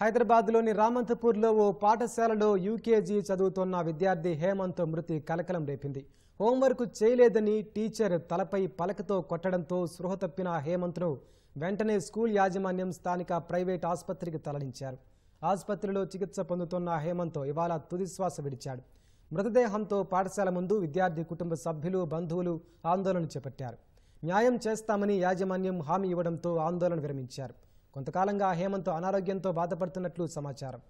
హైదరాబాద్లోని రామంతపూర్లో ఓ పాఠశాలలో యూకేజీ చదువుతోన్న విద్యార్థి హేమంత్ మృతి కలకలం రేపింది హోంవర్క్ చేయలేదని టీచర్ తలపై పలకతో కొట్టడంతో స్పృహ తప్పిన హేమంత్ను వెంటనే స్కూల్ యాజమాన్యం స్థానిక ప్రైవేట్ ఆసుపత్రికి తరలించారు ఆసుపత్రిలో చికిత్స పొందుతున్న హేమంత్ ఇవాళ తుదిశ్వాస విడిచాడు మృతదేహంతో పాఠశాల ముందు విద్యార్థి కుటుంబ సభ్యులు బంధువులు ఆందోళన చేపట్టారు న్యాయం చేస్తామని యాజమాన్యం హామీ ఇవ్వడంతో ఆందోళన విరమించారు కొంతకాలంగా హేమంత్ అనారోగ్యంతో బాధపడుతున్నట్లు సమాచారం